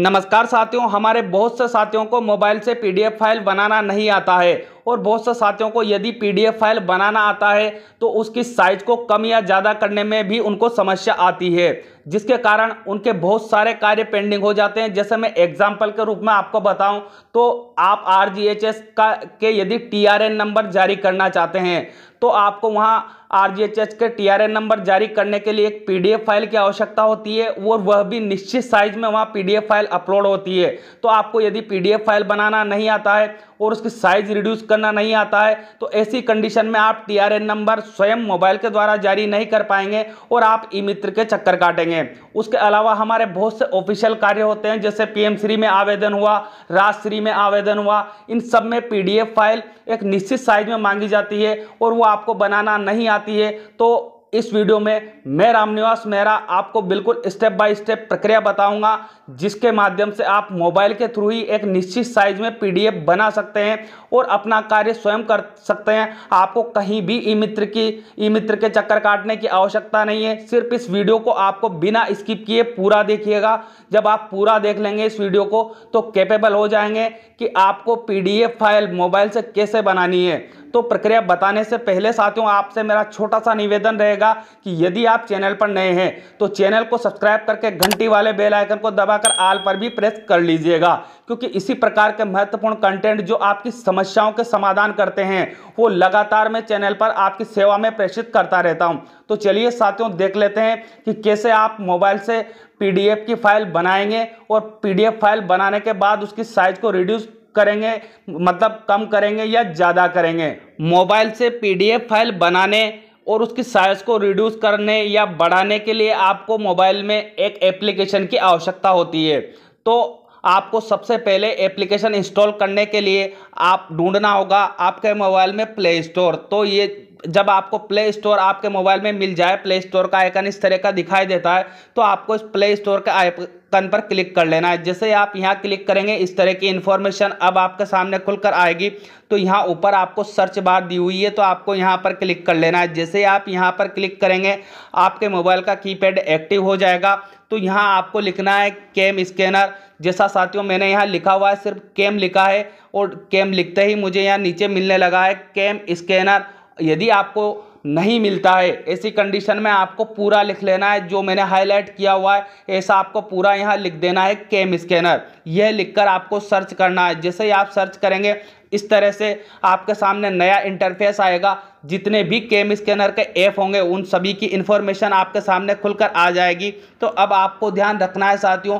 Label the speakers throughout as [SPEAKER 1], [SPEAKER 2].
[SPEAKER 1] नमस्कार साथियों हमारे बहुत से साथियों को मोबाइल से पीडीएफ फाइल बनाना नहीं आता है और बहुत से साथियों को यदि पीडीएफ फाइल बनाना आता है तो उसकी साइज को कम या ज़्यादा करने में भी उनको समस्या आती है जिसके कारण उनके बहुत सारे कार्य पेंडिंग हो जाते हैं जैसे मैं एग्जाम्पल के रूप में आपको बताऊं तो आप आर का के यदि टी नंबर जारी करना चाहते हैं तो आपको वहाँ आर के टी नंबर जारी करने के लिए एक पी फाइल की आवश्यकता होती है और वह भी निश्चित साइज में वहाँ पी फाइल अपलोड होती है तो आपको यदि पी फाइल बनाना नहीं आता है और उसकी साइज रिड्यूस करना नहीं आता है तो ऐसी कंडीशन में आप एन नंबर स्वयं मोबाइल के द्वारा जारी नहीं कर पाएंगे और आप ई मित्र के चक्कर काटेंगे उसके अलावा हमारे बहुत से ऑफिशियल कार्य होते हैं जैसे श्री में आवेदन हुआ राजश्री में आवेदन हुआ इन सब में पीडीएफ फाइल एक निश्चित साइज में मांगी जाती है और वो आपको बनाना नहीं आती है तो इस वीडियो में मैं रामनिवास मेहरा आपको बिल्कुल स्टेप बाय स्टेप प्रक्रिया बताऊंगा जिसके माध्यम से आप मोबाइल के थ्रू ही एक निश्चित साइज में पीडीएफ बना सकते हैं और अपना कार्य स्वयं कर सकते हैं आपको कहीं भी ई मित्र की ई मित्र के चक्कर काटने की आवश्यकता नहीं है सिर्फ इस वीडियो को आपको बिना स्किप किए पूरा देखिएगा जब आप पूरा देख लेंगे इस वीडियो को तो कैपेबल हो जाएंगे कि आपको पी फाइल मोबाइल से कैसे बनानी है तो प्रक्रिया बताने से पहले साथियों आपसे मेरा छोटा सा निवेदन रहेगा रहेगा कि यदि आप चैनल पर नए हैं तो चैनल को सब्सक्राइब करके घंटी वाले बेल आइकन को दबाकर आल पर भी प्रेस कर लीजिएगा क्योंकि इसी प्रकार के महत्वपूर्ण कंटेंट जो आपकी समस्याओं के समाधान करते हैं वो लगातार मैं चैनल पर आपकी सेवा में प्रेषित करता रहता हूँ तो चलिए साथियों देख लेते हैं कि कैसे आप मोबाइल से पी की फाइल बनाएंगे और पी फाइल बनाने के बाद उसकी साइज को रिड्यूस करेंगे मतलब कम करेंगे या ज़्यादा करेंगे मोबाइल से पीडीएफ फाइल बनाने और उसकी साइज़ को रिड्यूस करने या बढ़ाने के लिए आपको मोबाइल में एक एप्लीकेशन की आवश्यकता होती है तो आपको सबसे पहले एप्लीकेशन इंस्टॉल करने के लिए आप ढूंढना होगा आपके मोबाइल में प्ले स्टोर तो ये जब आपको प्ले स्टोर आपके मोबाइल में मिल जाए प्ले स्टोर का आइकन इस तरह का दिखाई देता है तो आपको इस प्ले स्टोर के आइकन पर क्लिक कर लेना है जैसे आप यहाँ क्लिक करेंगे इस तरह की इन्फॉर्मेशन अब आपके सामने खुलकर आएगी तो यहाँ ऊपर आपको सर्च बार दी हुई है तो आपको यहाँ पर क्लिक कर लेना है जैसे आप यहाँ पर क्लिक करेंगे आपके मोबाइल का की एक्टिव हो जाएगा तो यहाँ आपको लिखना है कैम स्कैनर जैसा साथियों मैंने यहाँ लिखा हुआ है सिर्फ कैम लिखा है और कैम लिखते ही मुझे यहाँ नीचे मिलने लगा है कैम स्कैनर यदि आपको नहीं मिलता है ऐसी कंडीशन में आपको पूरा लिख लेना है जो मैंने हाईलाइट किया हुआ है ऐसा आपको पूरा यहाँ लिख देना है केम स्कैनर यह लिखकर आपको सर्च करना है जैसे ही आप सर्च करेंगे इस तरह से आपके सामने नया इंटरफेस आएगा जितने भी केम स्कैनर के ऐप होंगे उन सभी की इन्फॉर्मेशन आपके सामने खुलकर आ जाएगी तो अब आपको ध्यान रखना है साथियों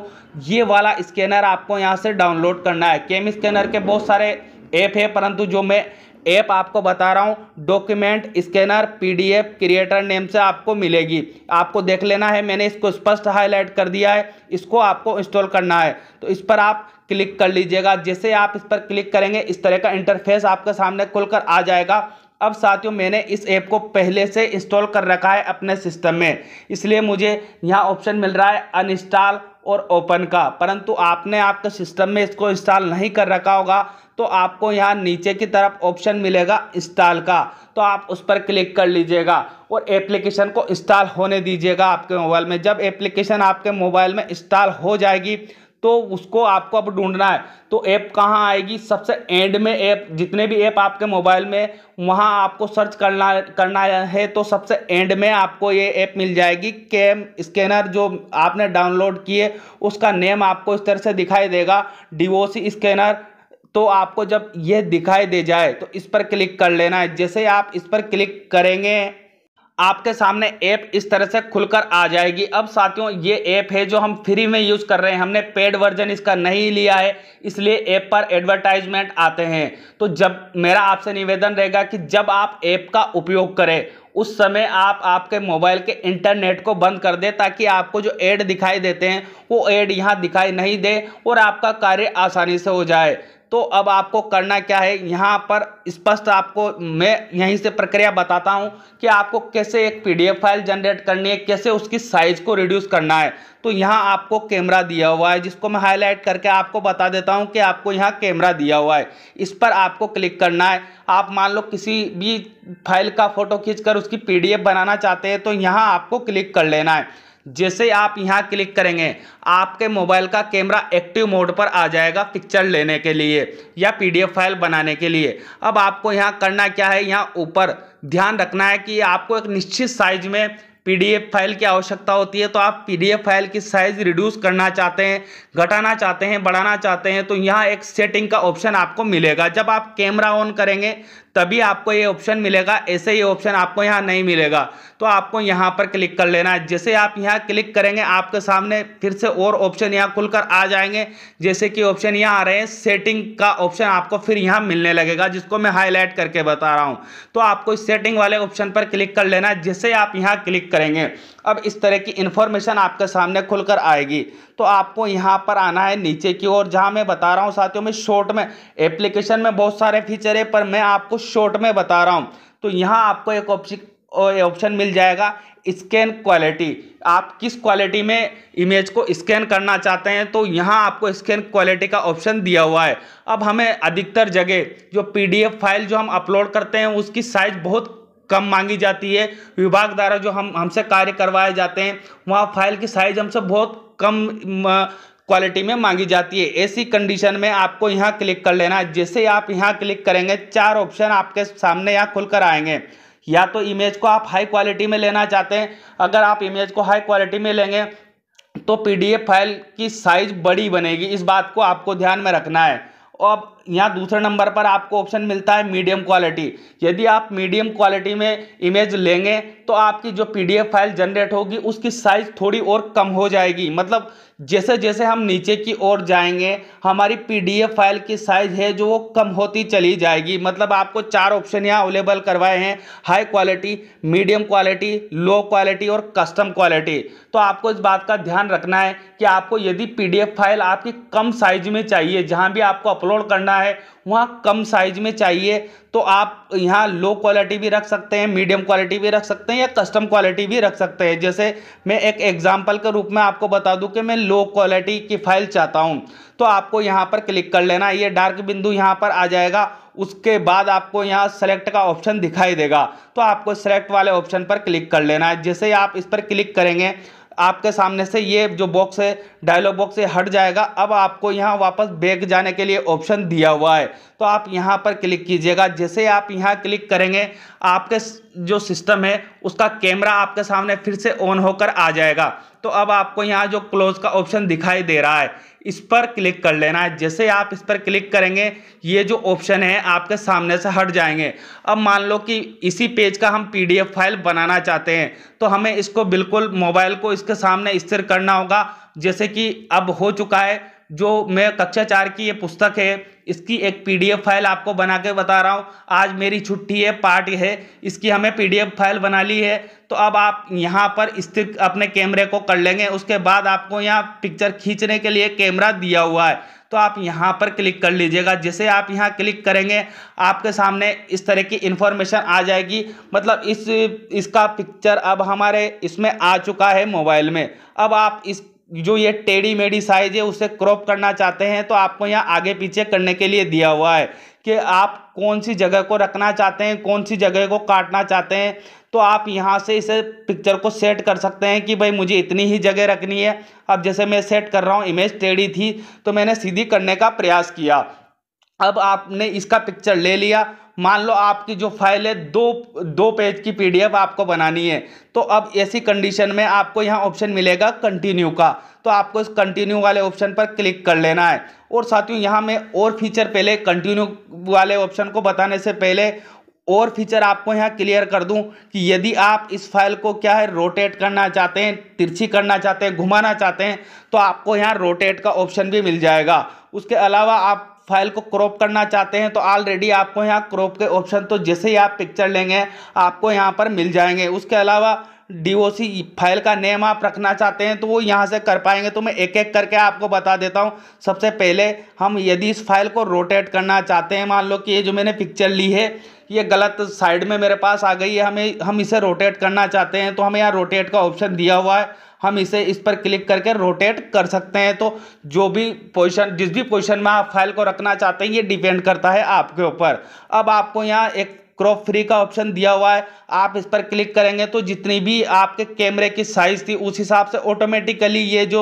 [SPEAKER 1] ये वाला स्कैनर आपको यहाँ से डाउनलोड करना है केम स्कैनर के बहुत सारे ऐप है परंतु जो मैं ऐप आपको बता रहा हूँ document scanner PDF creator name से आपको मिलेगी आपको देख लेना है मैंने इसको स्पष्ट हाईलाइट कर दिया है इसको आपको इंस्टॉल करना है तो इस पर आप क्लिक कर लीजिएगा जैसे आप इस पर क्लिक करेंगे इस तरह का इंटरफेस आपके सामने खुलकर आ जाएगा अब साथियों मैंने इस ऐप को पहले से इंस्टॉल कर रखा है अपने सिस्टम में इसलिए मुझे यहाँ ऑप्शन मिल रहा है अनइंस्टॉल और ओपन का परंतु आपने आपके सिस्टम में इसको इंस्टॉल नहीं कर रखा होगा तो आपको यहाँ नीचे की तरफ ऑप्शन मिलेगा इंस्टॉल का तो आप उस पर क्लिक कर लीजिएगा और एप्लीकेशन को इंस्टॉल होने दीजिएगा आपके मोबाइल में जब एप्लीकेशन आपके मोबाइल में इंस्टॉल हो जाएगी तो उसको आपको अब ढूंढना है तो ऐप कहाँ आएगी सबसे एंड में ऐप जितने भी ऐप आपके मोबाइल में वहाँ आपको सर्च करना करना है तो सबसे एंड में आपको ये ऐप मिल जाएगी कैम स्कैनर जो आपने डाउनलोड किए उसका नेम आपको इस तरह से दिखाई देगा डी स्कैनर तो आपको जब यह दिखाई दे जाए तो इस पर क्लिक कर लेना है जैसे आप इस पर क्लिक करेंगे आपके सामने ऐप इस तरह से खुलकर आ जाएगी अब साथियों ये ऐप है जो हम फ्री में यूज़ कर रहे हैं हमने पेड वर्जन इसका नहीं लिया है इसलिए ऐप पर एडवर्टाइजमेंट आते हैं तो जब मेरा आपसे निवेदन रहेगा कि जब आप ऐप का उपयोग करें उस समय आप आपके मोबाइल के इंटरनेट को बंद कर दें ताकि आपको जो ऐड दिखाई देते हैं वो ऐड यहाँ दिखाई नहीं दे और आपका कार्य आसानी से हो जाए तो अब आपको करना क्या है यहाँ पर स्पष्ट आपको मैं यहीं से प्रक्रिया बताता हूँ कि आपको कैसे एक पीडीएफ फाइल जनरेट करनी है कैसे उसकी साइज़ को रिड्यूस करना है तो यहाँ आपको कैमरा दिया हुआ है जिसको मैं हाईलाइट करके आपको बता देता हूँ कि आपको यहाँ कैमरा दिया हुआ है इस पर आपको क्लिक करना है आप मान लो किसी भी फाइल का फ़ोटो खींचकर उसकी पीडीएफ बनाना चाहते हैं तो यहाँ आपको क्लिक कर लेना है जैसे आप यहाँ क्लिक करेंगे आपके मोबाइल का कैमरा एक्टिव मोड पर आ जाएगा पिक्चर लेने के लिए या पीडीएफ फाइल बनाने के लिए अब आपको यहाँ करना क्या है यहाँ ऊपर ध्यान रखना है कि आपको एक निश्चित साइज में पीडीएफ फाइल की आवश्यकता होती है तो आप पीडीएफ फाइल की साइज़ रिड्यूस करना चाहते हैं घटाना चाहते हैं बढ़ाना चाहते हैं तो यहाँ एक सेटिंग का ऑप्शन आपको मिलेगा जब आप कैमरा ऑन करेंगे तभी आपको ये ऑप्शन मिलेगा ऐसे ये ऑप्शन आपको यहाँ नहीं मिलेगा तो आपको यहाँ पर क्लिक कर लेना है जैसे आप यहाँ क्लिक करेंगे आपके सामने फिर से और ऑप्शन यहाँ खुलकर आ जाएंगे जैसे कि ऑप्शन यहाँ आ रहे हैं सेटिंग का ऑप्शन आपको फिर यहाँ मिलने लगेगा जिसको मैं हाईलाइट करके बता रहा हूँ तो आपको इस सेटिंग वाले ऑप्शन पर क्लिक कर लेना है जैसे आप यहाँ क्लिक करेंगे अब इस तरह की इन्फॉर्मेशन आपके सामने खुलकर आएगी तो आपको यहाँ पर आना है नीचे की ओर जहाँ मैं बता रहा हूँ साथियों में शॉर्ट में एप्लीकेशन में बहुत सारे फीचर है पर मैं आपको शॉर्ट में बता रहा हूँ तो यहाँ आपको एक ऑप्शन ऑप्शन मिल जाएगा स्कैन क्वालिटी आप किस क्वालिटी में इमेज को स्कैन करना चाहते हैं तो यहाँ आपको स्कैन क्वालिटी का ऑप्शन दिया हुआ है अब हमें अधिकतर जगह जो पीडीएफ फाइल जो हम अपलोड करते हैं उसकी साइज़ बहुत कम मांगी जाती है विभाग द्वारा जो हम हमसे कार्य करवाए जाते हैं वहाँ फाइल की साइज हमसे बहुत कम क्वालिटी में मांगी जाती है ऐसी कंडीशन में आपको यहाँ क्लिक कर लेना है जैसे आप यहाँ क्लिक करेंगे चार ऑप्शन आपके सामने यहाँ खुल कर आएंगे या तो इमेज को आप हाई क्वालिटी में लेना चाहते हैं अगर आप इमेज को हाई क्वालिटी में लेंगे तो पीडीएफ फाइल की साइज बड़ी बनेगी इस बात को आपको ध्यान में रखना है अब यहाँ दूसरे नंबर पर आपको ऑप्शन मिलता है मीडियम क्वालिटी यदि आप मीडियम क्वालिटी में इमेज लेंगे तो आपकी जो पीडीएफ फाइल जनरेट होगी उसकी साइज थोड़ी और कम हो जाएगी मतलब जैसे जैसे हम नीचे की ओर जाएंगे हमारी पीडीएफ फाइल की साइज है जो वो कम होती चली जाएगी मतलब आपको चार ऑप्शन यहाँ अवेलेबल करवाए हैं high quality medium quality low quality और कस्टम क्वालिटी तो आपको इस बात का ध्यान रखना है कि आपको यदि पीडीएफ फाइल आपकी कम साइज में चाहिए जहाँ भी आपको अपलोड करना है वहाँ कम साइज में चाहिए तो आप यहाँ लो क्वालिटी भी रख सकते हैं मीडियम क्वालिटी भी रख सकते हैं या कस्टम क्वालिटी भी रख सकते हैं जैसे मैं एक एग्जांपल के रूप में आपको बता दूं कि मैं लो क्वालिटी की फाइल चाहता हूँ तो आपको यहाँ पर क्लिक कर लेना ये डार्क बिंदु यहाँ पर आ जाएगा उसके बाद आपको यहाँ सेलेक्ट का ऑप्शन दिखाई देगा तो आपको सेलेक्ट वाले ऑप्शन पर क्लिक कर लेना है जैसे आप इस पर क्लिक करेंगे आपके सामने से ये जो बॉक्स है डायलॉग बॉक्स है हट जाएगा अब आपको यहाँ वापस बैग जाने के लिए ऑप्शन दिया हुआ है तो आप यहाँ पर क्लिक कीजिएगा जैसे आप यहाँ क्लिक करेंगे आपके जो सिस्टम है उसका कैमरा आपके सामने फिर से ऑन होकर आ जाएगा तो अब आपको यहाँ जो क्लोज का ऑप्शन दिखाई दे रहा है इस पर क्लिक कर लेना है जैसे आप इस पर क्लिक करेंगे ये जो ऑप्शन है आपके सामने से हट जाएंगे अब मान लो कि इसी पेज का हम पीडीएफ फाइल बनाना चाहते हैं तो हमें इसको बिल्कुल मोबाइल को इसके सामने स्थिर करना होगा जैसे कि अब हो चुका है जो मैं कक्षा चार की ये पुस्तक है इसकी एक पीडीएफ फाइल आपको बना के बता रहा हूँ आज मेरी छुट्टी है पार्ट है इसकी हमें पीडीएफ फाइल बना ली है तो अब आप यहाँ पर स्थित अपने कैमरे को कर लेंगे उसके बाद आपको यहाँ पिक्चर खींचने के लिए कैमरा दिया हुआ है तो आप यहाँ पर क्लिक कर लीजिएगा जैसे आप यहाँ क्लिक करेंगे आपके सामने इस तरह की इन्फॉर्मेशन आ जाएगी मतलब इस इसका पिक्चर अब हमारे इसमें आ चुका है मोबाइल में अब आप इस जो ये टेढ़ी मेढ़ी साइज है उसे क्रॉप करना चाहते हैं तो आपको यहाँ आगे पीछे करने के लिए दिया हुआ है कि आप कौन सी जगह को रखना चाहते हैं कौन सी जगह को काटना चाहते हैं तो आप यहाँ से इसे पिक्चर को सेट कर सकते हैं कि भाई मुझे इतनी ही जगह रखनी है अब जैसे मैं सेट कर रहा हूँ इमेज टेढ़ी थी तो मैंने सीधी करने का प्रयास किया अब आपने इसका पिक्चर ले लिया मान लो आपकी जो फाइल है दो दो पेज की पीडीएफ आपको बनानी है तो अब ऐसी कंडीशन में आपको यहाँ ऑप्शन मिलेगा कंटिन्यू का तो आपको इस कंटिन्यू वाले ऑप्शन पर क्लिक कर लेना है और साथियों यहाँ मैं और फीचर पहले कंटिन्यू वाले ऑप्शन को बताने से पहले और फीचर आपको यहाँ क्लियर कर दूं कि यदि आप इस फाइल को क्या है रोटेट करना चाहते हैं तिरछी करना चाहते हैं घुमाना चाहते हैं तो आपको यहाँ रोटेट का ऑप्शन भी मिल जाएगा उसके अलावा आप फाइल को क्रॉप करना चाहते हैं तो ऑलरेडी आपको यहाँ क्रॉप के ऑप्शन तो जैसे ही आप पिक्चर लेंगे आपको यहाँ पर मिल जाएंगे उसके अलावा डीओसी फाइल का नेम आप रखना चाहते हैं तो वो यहाँ से कर पाएंगे तो मैं एक एक करके आपको बता देता हूँ सबसे पहले हम यदि इस फाइल को रोटेट करना चाहते हैं मान लो कि ये जो मैंने पिक्चर ली है ये गलत साइड में मेरे पास आ गई है हमें हम इसे रोटेट करना चाहते हैं तो हमें यहाँ रोटेट का ऑप्शन दिया हुआ है हम इसे इस पर क्लिक करके रोटेट कर सकते हैं तो जो भी पोजिशन जिस भी पोजीशन में आप फाइल को रखना चाहते हैं ये डिपेंड करता है आपके ऊपर अब आपको यहाँ एक क्रॉप फ्री का ऑप्शन दिया हुआ है आप इस पर क्लिक करेंगे तो जितनी भी आपके कैमरे की साइज़ थी उस हिसाब से ऑटोमेटिकली ये जो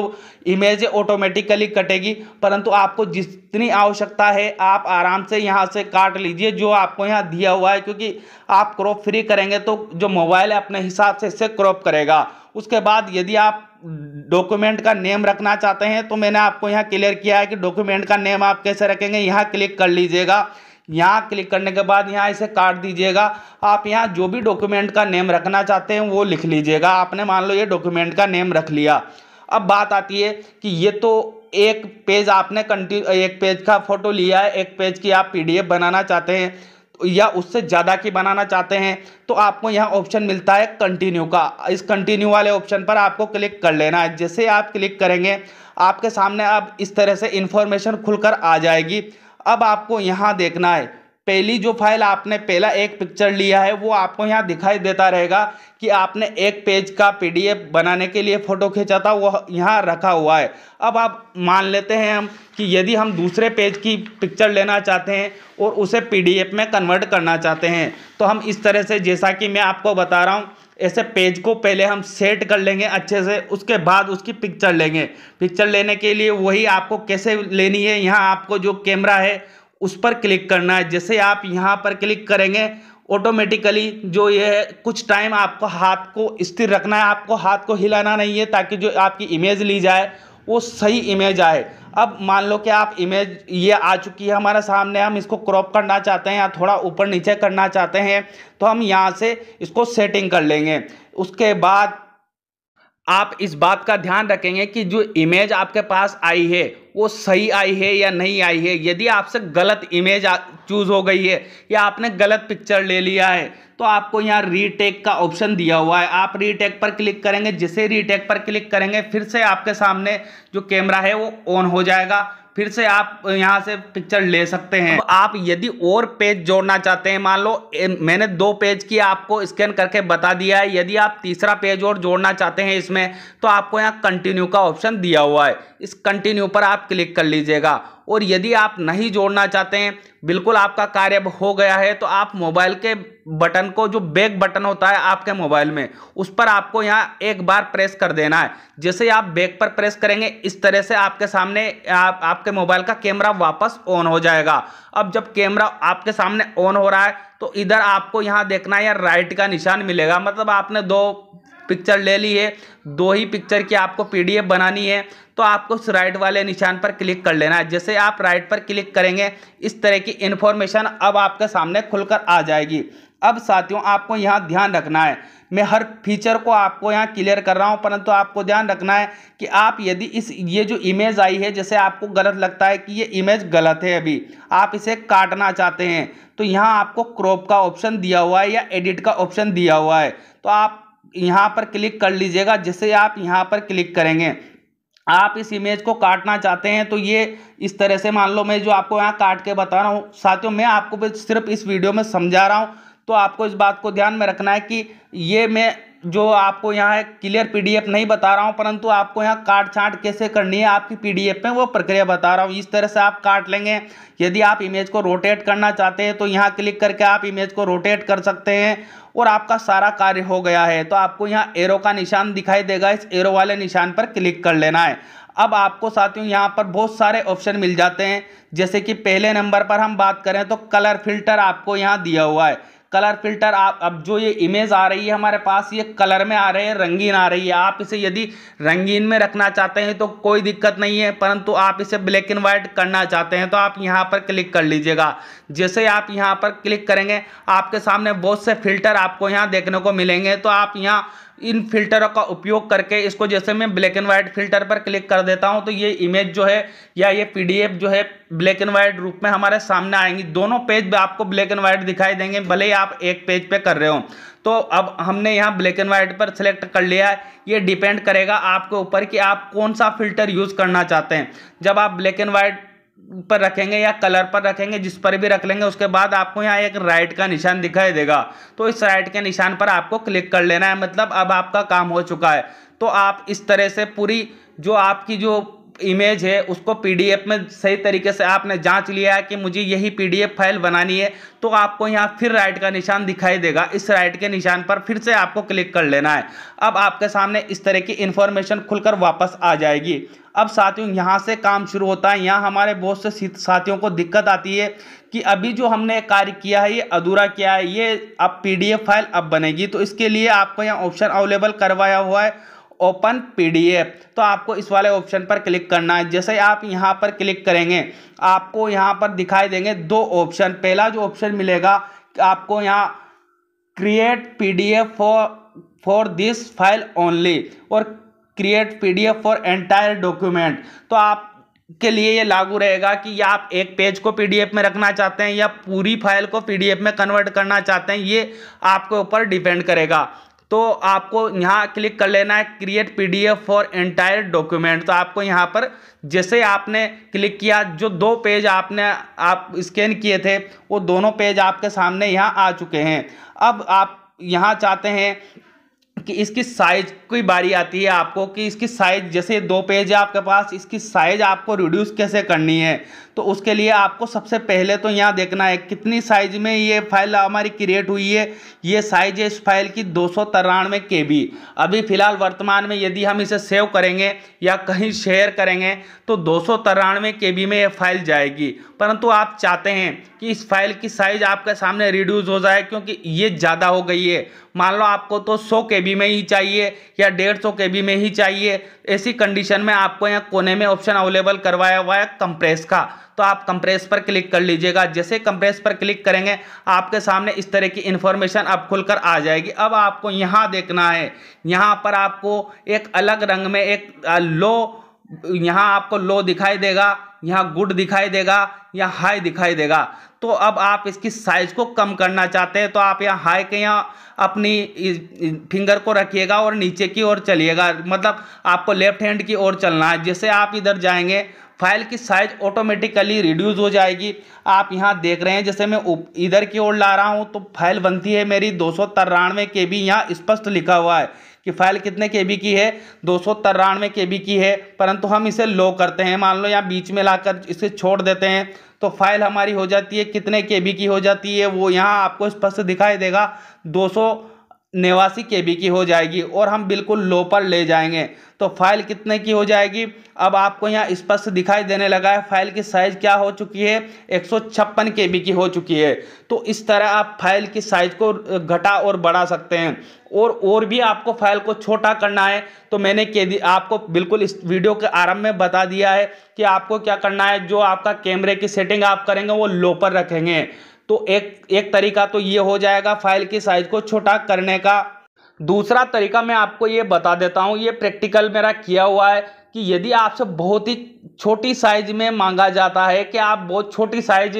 [SPEAKER 1] इमेज है ऑटोमेटिकली कटेगी परंतु आपको जितनी आवश्यकता है आप आराम से यहाँ से काट लीजिए जो आपको यहाँ दिया हुआ है क्योंकि आप क्रॉप फ्री करेंगे तो जो मोबाइल है अपने हिसाब से इससे क्रॉप करेगा उसके बाद यदि आप डॉक्यूमेंट का नेम रखना चाहते हैं तो मैंने आपको यहाँ क्लियर किया है कि डॉक्यूमेंट का नेम आप कैसे रखेंगे यहाँ क्लिक कर लीजिएगा यहाँ क्लिक करने के बाद यहाँ इसे काट दीजिएगा आप यहाँ जो भी डॉक्यूमेंट का नेम रखना चाहते हैं वो लिख लीजिएगा आपने मान लो ये डॉक्यूमेंट का नेम रख लिया अब बात आती है कि ये तो एक पेज आपने कंटिन्यू एक पेज का फोटो लिया है एक पेज की आप पीडीएफ बनाना चाहते हैं या उससे ज़्यादा की बनाना चाहते हैं तो आपको यहाँ ऑप्शन मिलता है कंटिन्यू का इस कंटिन्यू वाले ऑप्शन पर आपको क्लिक कर लेना है जैसे आप क्लिक करेंगे आपके सामने अब इस तरह से इन्फॉर्मेशन खुलकर आ जाएगी अब आपको यहाँ देखना है पहली जो फाइल आपने पहला एक पिक्चर लिया है वो आपको यहाँ दिखाई देता रहेगा कि आपने एक पेज का पीडीएफ बनाने के लिए फ़ोटो खींचा था वो यहाँ रखा हुआ है अब आप मान लेते हैं हम कि यदि हम दूसरे पेज की पिक्चर लेना चाहते हैं और उसे पीडीएफ में कन्वर्ट करना चाहते हैं तो हम इस तरह से जैसा कि मैं आपको बता रहा हूँ ऐसे पेज को पहले हम सेट कर लेंगे अच्छे से उसके बाद उसकी पिक्चर लेंगे पिक्चर लेने के लिए वही आपको कैसे लेनी है यहाँ आपको जो कैमरा है उस पर क्लिक करना है जैसे आप यहाँ पर क्लिक करेंगे ऑटोमेटिकली जो ये है कुछ टाइम आपको हाथ को स्थिर रखना है आपको हाथ को हिलाना नहीं है ताकि जो आपकी इमेज ली जाए वो सही इमेज आए अब मान लो कि आप इमेज ये आ चुकी है हमारे सामने हम इसको क्रॉप करना चाहते हैं या थोड़ा ऊपर नीचे करना चाहते हैं तो हम यहाँ से इसको सेटिंग कर लेंगे उसके बाद आप इस बात का ध्यान रखेंगे कि जो इमेज आपके पास आई है वो सही आई है या नहीं आई है यदि आपसे गलत इमेज चूज़ हो गई है या आपने गलत पिक्चर ले लिया है तो आपको यहाँ रीटेक का ऑप्शन दिया हुआ है आप रीटेक पर क्लिक करेंगे जिसे रीटेक पर क्लिक करेंगे फिर से आपके सामने जो कैमरा है वो ऑन हो जाएगा फिर से आप यहाँ से पिक्चर ले सकते हैं तो आप यदि और पेज जोड़ना चाहते हैं मान लो मैंने दो पेज की आपको स्कैन करके बता दिया है यदि आप तीसरा पेज और जोड़ना चाहते हैं इसमें तो आपको यहाँ कंटिन्यू का ऑप्शन दिया हुआ है इस कंटिन्यू पर आप क्लिक कर लीजिएगा और यदि आप नहीं जोड़ना चाहते हैं बिल्कुल आपका कार्य अब हो गया है तो आप मोबाइल के बटन को जो बैक बटन होता है आपके मोबाइल में उस पर आपको यहाँ एक बार प्रेस कर देना है जैसे आप बैक पर प्रेस करेंगे इस तरह से आपके सामने आप, आपके मोबाइल का कैमरा वापस ऑन हो जाएगा अब जब कैमरा आपके सामने ऑन हो रहा है तो इधर आपको यहाँ देखना है या राइट का निशान मिलेगा मतलब आपने दो पिक्चर ले ली है दो ही पिक्चर की आपको पीडीएफ बनानी है तो आपको उस राइट वाले निशान पर क्लिक कर लेना है जैसे आप राइट पर क्लिक करेंगे इस तरह की इन्फॉर्मेशन अब आपके सामने खुलकर आ जाएगी अब साथियों आपको यहाँ ध्यान रखना है मैं हर फीचर को आपको यहाँ क्लियर कर रहा हूँ परंतु आपको ध्यान रखना है कि आप यदि इस ये जो इमेज आई है जैसे आपको गलत लगता है कि ये इमेज गलत है अभी आप इसे काटना चाहते हैं तो यहाँ आपको क्रॉप का ऑप्शन दिया हुआ है या एडिट का ऑप्शन दिया हुआ है तो आप यहाँ पर क्लिक कर लीजिएगा जिसे आप यहाँ पर क्लिक करेंगे आप इस इमेज को काटना चाहते हैं तो ये इस तरह से मान लो मैं जो आपको यहाँ काट के बता रहा हूँ साथियों मैं आपको सिर्फ इस वीडियो में समझा रहा हूँ तो आपको इस बात को ध्यान में रखना है कि ये मैं जो आपको यहाँ क्लियर एफ नहीं बता रहा हूँ परंतु आपको यहाँ काट छाँट कैसे करनी है आपकी एफ में वो प्रक्रिया बता रहा हूँ इस तरह से आप काट लेंगे यदि आप इमेज को रोटेट करना चाहते हैं तो यहाँ क्लिक करके आप इमेज को रोटेट कर सकते हैं और आपका सारा कार्य हो गया है तो आपको यहाँ एरो का निशान दिखाई देगा इस एरो वाले निशान पर क्लिक कर लेना है अब आपको साथियों यहाँ पर बहुत सारे ऑप्शन मिल जाते हैं जैसे कि पहले नंबर पर हम बात करें तो कलर फिल्टर आपको यहाँ दिया हुआ है कलर फिल्टर आप अब जो ये इमेज आ रही है हमारे पास ये कलर में आ रहे हैं रंगीन आ रही है आप इसे यदि रंगीन में रखना चाहते हैं तो कोई दिक्कत नहीं है परंतु आप इसे ब्लैक एंड वाइट करना चाहते हैं तो आप यहाँ पर क्लिक कर लीजिएगा जैसे आप यहाँ पर क्लिक करेंगे आपके सामने बहुत से फिल्टर आपको यहाँ देखने को मिलेंगे तो आप यहाँ इन फिल्टरों का उपयोग करके इसको जैसे मैं ब्लैक एंड वाइट फिल्टर पर क्लिक कर देता हूं तो ये इमेज जो है या ये पीडीएफ जो है ब्लैक एंड वाइट रूप में हमारे सामने आएंगी दोनों पेज आपको ब्लैक एंड वाइट दिखाई देंगे भले ही आप एक पेज पे कर रहे हो तो अब हमने यहाँ ब्लैक एंड वाइट पर सिलेक्ट कर लिया है ये डिपेंड करेगा आपके ऊपर कि आप कौन सा फिल्टर यूज़ करना चाहते हैं जब आप ब्लैक एंड वाइट पर रखेंगे या कलर पर रखेंगे जिस पर भी रख लेंगे उसके बाद आपको यहाँ एक राइट का निशान दिखाई देगा तो इस राइट के निशान पर आपको क्लिक कर लेना है मतलब अब आपका काम हो चुका है तो आप इस तरह से पूरी जो आपकी जो इमेज है उसको पीडीएफ में सही तरीके से आपने जांच लिया है कि मुझे यही पीडीएफ फाइल बनानी है तो आपको यहाँ फिर राइट का निशान दिखाई देगा इस राइट के निशान पर फिर से आपको क्लिक कर लेना है अब आपके सामने इस तरह की इन्फॉर्मेशन खुलकर वापस आ जाएगी अब साथियों यहाँ से काम शुरू होता है यहाँ हमारे बहुत से साथियों को दिक्कत आती है कि अभी जो हमने कार्य किया है ये अधूरा किया है ये अब पीडीएफ फाइल अब बनेगी तो इसके लिए आपको यहाँ ऑप्शन अवेलेबल करवाया हुआ है ओपन पी तो आपको इस वाले ऑप्शन पर क्लिक करना है जैसे आप यहाँ पर क्लिक करेंगे आपको यहाँ पर दिखाई देंगे दो ऑप्शन पहला जो ऑप्शन मिलेगा आपको यहाँ create F for for this file only और create F for entire document तो आप के लिए ये लागू रहेगा कि या आप एक पेज को पीडीएफ में रखना चाहते हैं या पूरी फाइल को पीडीएफ में कन्वर्ट करना चाहते हैं ये आपके ऊपर डिपेंड करेगा तो आपको यहाँ क्लिक कर लेना है create PDF for entire document तो आपको यहाँ पर जैसे आपने क्लिक किया जो दो पेज आपने आप स्कैन किए थे वो दोनों पेज आपके सामने यहाँ आ चुके हैं अब आप यहाँ चाहते हैं कि इसकी साइज की बारी आती है आपको कि इसकी साइज जैसे दो पेज है आपके पास इसकी साइज आपको रिड्यूस कैसे करनी है तो उसके लिए आपको सबसे पहले तो यहाँ देखना है कितनी साइज में ये फाइल हमारी क्रिएट हुई है ये साइज है इस फाइल की दो सौ तिरानवे के बी अभी फ़िलहाल वर्तमान में यदि हम इसे सेव करेंगे या कहीं शेयर करेंगे तो दो सौ तिरानवे के बी में ये फाइल जाएगी परंतु आप चाहते हैं कि इस फाइल की साइज़ आपके सामने रिड्यूस हो जाए क्योंकि ये ज़्यादा हो गई है मान लो आपको तो सौ के बी में ही चाहिए या डेढ़ सौ के बी में ही चाहिए ऐसी कंडीशन में आपको यहाँ कोने में ऑप्शन अवेलेबल करवाया हुआ है कंप्रेस का तो आप कंप्रेस पर क्लिक कर लीजिएगा जैसे कंप्रेस पर क्लिक करेंगे आपके सामने इस तरह की इन्फॉर्मेशन अब खुलकर आ जाएगी अब आपको यहाँ देखना है यहाँ पर आपको एक अलग रंग में एक लो यहाँ आपको लो दिखाई देगा यहाँ गुड दिखाई देगा या हाई दिखाई देगा तो अब आप इसकी साइज़ को कम करना चाहते हैं तो आप यहाँ हाई के यहाँ अपनी फिंगर को रखिएगा और नीचे की ओर चलिएगा मतलब आपको लेफ्ट हैंड की ओर चलना है जैसे आप इधर जाएंगे फाइल की साइज ऑटोमेटिकली रिड्यूस हो जाएगी आप यहाँ देख रहे हैं जैसे मैं इधर की ओर ला रहा हूँ तो फाइल बनती है मेरी दो सौ तिरानवे के बी यहाँ स्पष्ट लिखा हुआ है कि फाइल कितने के बी की है दो सौ तिरानवे के बी की है परंतु हम इसे लो करते हैं मान लो यहाँ बीच में कर इसे छोड़ देते हैं तो फाइल हमारी हो जाती है कितने के बी की हो जाती है वो यहाँ आपको स्पष्ट दिखाई देगा दो सौ नेवासी के की हो जाएगी और हम बिल्कुल लो पर ले जाएंगे तो फाइल कितने की हो जाएगी अब आपको यहाँ स्पष्ट दिखाई देने लगा है फाइल की साइज़ क्या हो चुकी है एक सौ छप्पन के बी की हो चुकी है तो इस तरह आप फाइल की साइज़ को घटा और बढ़ा सकते हैं और और भी आपको फाइल को छोटा करना है तो मैंने के आपको बिल्कुल इस वीडियो के आरंभ में बता दिया है कि आपको क्या करना है जो आपका कैमरे की सेटिंग आप करेंगे वो लो पर रखेंगे तो एक एक तरीका तो ये हो जाएगा फाइल की साइज़ को छोटा करने का दूसरा तरीका मैं आपको ये बता देता हूँ ये प्रैक्टिकल मेरा किया हुआ है कि यदि आपसे बहुत ही छोटी साइज में मांगा जाता है कि आप बहुत छोटी साइज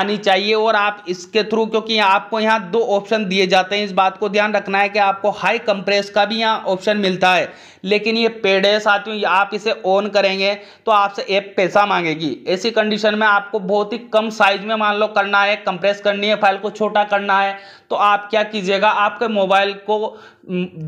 [SPEAKER 1] आनी चाहिए और आप इसके थ्रू क्योंकि आपको यहाँ दो ऑप्शन दिए जाते हैं इस बात को ध्यान रखना है कि आपको हाई कंप्रेस का भी यहाँ ऑप्शन मिलता है लेकिन ये पेड है साथियों आप इसे ऑन करेंगे तो आपसे एक पैसा मांगेगी ऐसी कंडीशन में आपको बहुत ही कम साइज में मान लो करना है कंप्रेस करनी है फाइल को छोटा करना है तो आप क्या कीजिएगा आपके मोबाइल को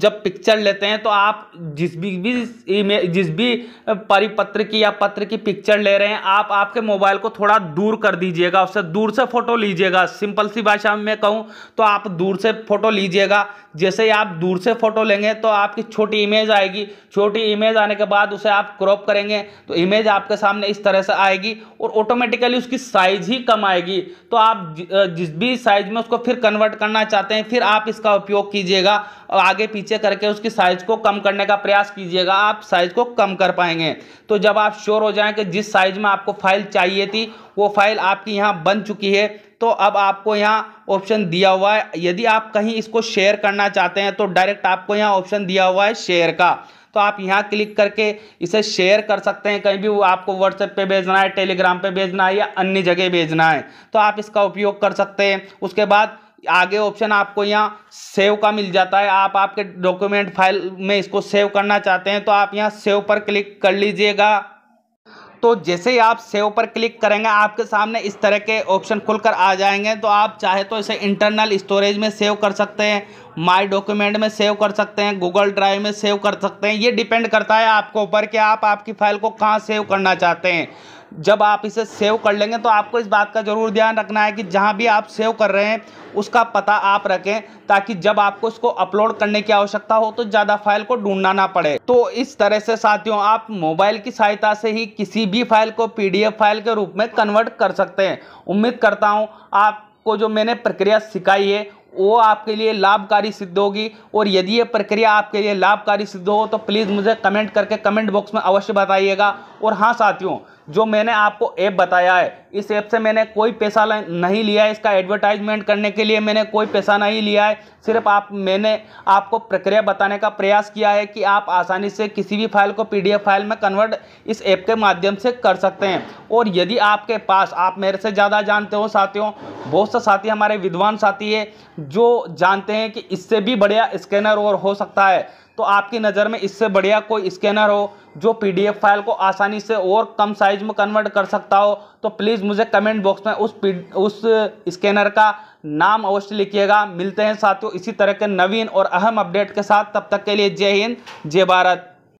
[SPEAKER 1] जब पिक्चर लेते हैं तो आप जिस भी, भी जिस भी परिपत्र की या पत्र चित्र की पिक्चर ले रहे हैं आप आपके मोबाइल को थोड़ा दूर कर दीजिएगा उससे दूर से फोटो लीजिएगा सिंपल सी भाषा में कहूँ तो आप दूर से फोटो लीजिएगा जैसे ही आप दूर से फोटो लेंगे तो आपकी छोटी इमेज आएगी छोटी इमेज आने के बाद उसे आप क्रॉप करेंगे तो इमेज आपके सामने इस तरह से आएगी और ऑटोमेटिकली उसकी साइज ही कम आएगी तो आप जिस भी साइज में उसको फिर कन्वर्ट करना चाहते हैं फिर आप इसका उपयोग कीजिएगा और आगे पीछे करके उसकी साइज को कम करने का प्रयास कीजिएगा आप साइज को कम कर पाएंगे तो जब आप श्योर हो जाएं कि जिस साइज में आपको फाइल चाहिए थी वो फाइल आपकी यहाँ बन चुकी है तो अब आपको यहाँ ऑप्शन दिया हुआ है यदि आप कहीं इसको शेयर करना चाहते हैं तो डायरेक्ट आपको यहाँ ऑप्शन दिया हुआ है शेयर का तो आप यहाँ क्लिक करके इसे शेयर कर सकते हैं कहीं भी वो आपको व्हाट्सएप पे भेजना है टेलीग्राम पे भेजना है या अन्य जगह भेजना है तो आप इसका उपयोग कर सकते हैं उसके बाद आगे ऑप्शन आपको यहाँ सेव का मिल जाता है आप आपके डॉक्यूमेंट फाइल में इसको सेव करना चाहते हैं तो आप यहाँ सेव पर क्लिक कर लीजिएगा तो जैसे ही आप सेव पर क्लिक करेंगे आपके सामने इस तरह के ऑप्शन खुलकर आ जाएंगे तो आप चाहे तो इसे इंटरनल स्टोरेज में सेव कर सकते हैं माई डॉक्यूमेंट में सेव कर सकते हैं गूगल ड्राइव में सेव कर सकते हैं ये डिपेंड करता है आपके ऊपर कि आप आपकी फ़ाइल को कहाँ सेव करना चाहते हैं जब आप इसे सेव कर लेंगे तो आपको इस बात का ज़रूर ध्यान रखना है कि जहाँ भी आप सेव कर रहे हैं उसका पता आप रखें ताकि जब आपको इसको अपलोड करने की आवश्यकता हो तो ज़्यादा फाइल को ढूंढना ना पड़े तो इस तरह से साथियों आप मोबाइल की सहायता से ही किसी भी फाइल को पीडीएफ फाइल के रूप में कन्वर्ट कर सकते हैं उम्मीद करता हूँ आपको जो मैंने प्रक्रिया सिखाई है वो आपके लिए लाभकारी सिद्ध होगी और यदि ये प्रक्रिया आपके लिए लाभकारी सिद्ध हो तो प्लीज़ मुझे कमेंट करके कमेंट बॉक्स में अवश्य बताइएगा और हाँ साथियों जो मैंने आपको ऐप बताया है इस ऐप से मैंने कोई पैसा नहीं लिया है इसका एडवर्टाइजमेंट करने के लिए मैंने कोई पैसा नहीं लिया है सिर्फ आप मैंने आपको प्रक्रिया बताने का प्रयास किया है कि आप आसानी से किसी भी फाइल को पीडीएफ फाइल में कन्वर्ट इस ऐप के माध्यम से कर सकते हैं और यदि आपके पास आप मेरे से ज़्यादा जानते हो साथियों बहुत से साथी हमारे विद्वान साथी है जो जानते हैं कि इससे भी बढ़िया स्कैनर और हो सकता है तो आपकी नज़र में इससे बढ़िया कोई स्कैनर हो जो पीडीएफ फाइल को आसानी से और कम साइज में कन्वर्ट कर सकता हो तो प्लीज़ मुझे कमेंट बॉक्स में उस उस स्कैनर का नाम अवश्य लिखिएगा मिलते हैं साथियों इसी तरह के नवीन और अहम अपडेट के साथ तब तक के लिए जय हिंद जय भारत